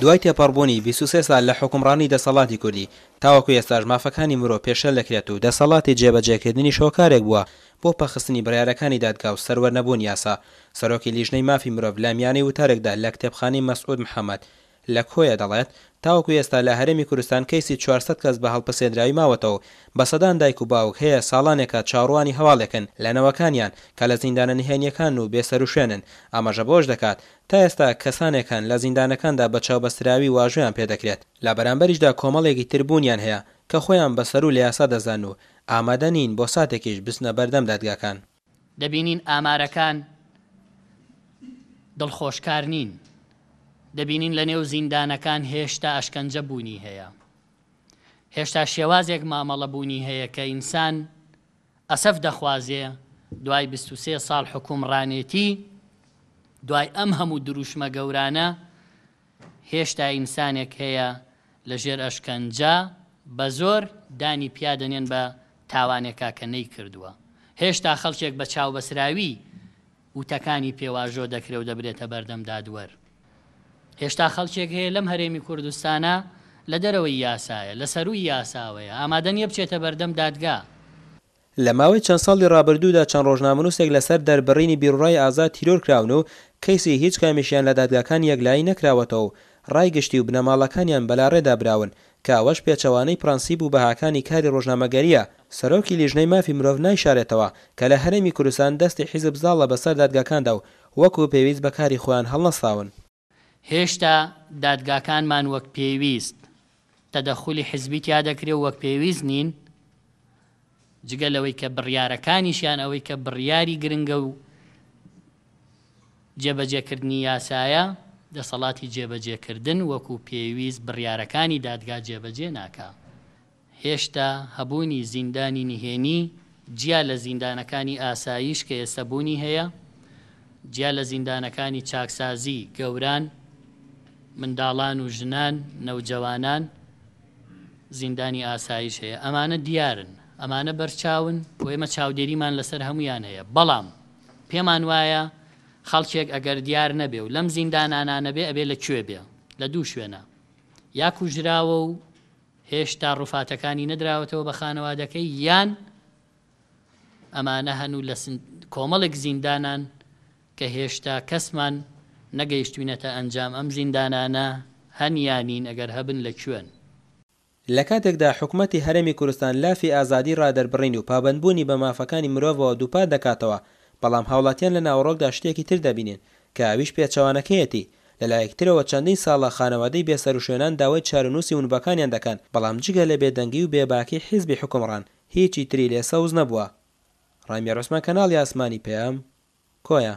دوای تێپەڕبوونی 23 سال لە حکومڕانی دەسەڵاتی کوردی تاوەکو ئێستاژ مافەکانی مرۆ پێشە دەکرێت و دەسەڵاتی جێبەجێکردنی شۆکارێک بووە بۆ پەخستنی بڕارەکانی دادگا و سەرەر نەبوون یاسا سەرۆکی لیژنەی مافی مرۆڤ لامیانی وتارێکدا لە کتێبخانی مەسعود محەممەد لە کۆیە دەڵێت تاوەکو ئێستا لە هەرمی کوردستان کەیسی 400 کەس بە هەڵپەسێنراوی ماوەتەوە بە سەدان دایک و باوک هەیە ساڵانێکە چاڕوانی هەواڵێکن لەنەوەکانیان کە لە زیندانە نهێنیەکان و بێسەروشێنن ئاماژە بۆش دەکات تا ئێستا کەسانێکان لە زیندانەکاندا بە چاوبەسراوی واژویان پێدەکرێت لە بەرامبەریشدا کۆمەڵێکی تربوونیان هەیە کە خۆیان بەسەر و لە یاسا دەزان و ئامادە نین بۆ ساتێکیش بستنە بەردەم دادگاکان دەبینین ئامارەکان دڵخۆشکار نین. دەبینین لە نێو زیندانەکان هێشتا ئەشکەنجە بوونی هەیە. هێشتا شێوازێک مامەڵە بوونی هەیە کە ئینسان ئەسەف دەخوازێ دوای 23 ساڵ حکومڕانێتی دوای ئەم هەموو دروشمە گەورانە هێشتا ئینسانێک هەیە لە ژێر ئەشکەنجا بە زۆر دانی پیادەنێن بە تاوانێکا کە نەی کردووە. هێشتا خەڵکێک بە چاوبەسراوی وتەکانی پێواژۆ دەکرێ و دەبرێتە بەردەم دادوەر. هێشتا خەڵکێک هەیە لەم هەرێمی کوردستانە لە دەرەوەی یاسایە لە سەروی یاساوەیە ئامادەنیە بچێتە بەردەم دادگا. لە ماوەی چەند ساڵی ڕابردوودا چەند ڕۆژنامنووسێک لەسەر دەربڕینی بیرڕای ئازاد تیرۆر کراون و کەیسی هیچ کامیشیان لە دادگاکان یەکلایی نەکراوەتەوە ڕایگەشتی و بنەماڵەکانیان بەلاڕێدا براون کاوەش پێچەوانەی پرەنسیب و بەهاکانی کاری ڕۆژنامەگەریە سەرۆکی لیژنەی مافی مرۆڤ نایشارێتەوە کە لە هەرمی کوردستان دەستی حیزب زاڵە بەسەر دادگاکاندا و وەکو پێویست بەکاری خۆیان هەڵنەساون هێشتا دادگاکانمان وەک پێویست تەدەخلی حزبی تیا دەکرێت وەک پێویست نین جگە لەوەی کە بڕیارەکانیشیان ئەوەی کە بڕیاری گرنگە و جێبەجێکردنی یاسایە دەسەڵاتی جێبەجێکردن وەکو پێویست بڕیارەکانی دادگا جێبەجێ ناکە هێشتا هەبوونی زیندانی نهێنی جیا لە زیندانەکانی ئاساییش کە ئێستا بوونی هەیە جیا لە زیندانەکانی چاکسازی گەوران منداڵان و ژنان نەوجەوانان زیندانی ئاسایش هەیە ئەمانە دیارن ئەمانە بەرچاون و ئێمە چاودێریمان لەسەر هەمویان هەیە بەڵام پێمان وایە خەڵکێک ئەگەر دیار نەبێ و لەم زیندانانانە بێ ئەبێ لەکوێ بێ لە دوو شوێنە یا کوژراوە و هێشتا ڕوفاتەکانی نەدراوەتەوە بە خانەوادەکەی یان ئەمانە هەنوو لە کۆمەڵێک زیندانان کە هێشتا کەسمان نەگەیشتوینەتە ئەنجام ئەم زیندانانە هەنیانین ئەگەر هەبن لە کوێن لە کاتێکدا حکوومەتتی هەرمی کوردستان لافی ئازادی ڕادەربڕین و پابندبوونی بە مافەکانی مرۆڤەوە دووپ دەکاتەوە بەڵام هاوڵاتیان لە ناوڕۆکدا شتێکی تر دەبینێن کە ئاویش پێچەوانەکەیەتی لەلایەکترەوە چەندین ساڵە خانەوادەی بێسەر و شوێنان داوای چارەنووسی ونبەکانیان دەکەن بەڵام جگە لە بێدەنگی و بێباکی حیزبی حکمڕان هیچی تری لێ سەوز نەبووە ڕامیێ ڕسممە کەناڵی ئاسمانی پێم کۆیە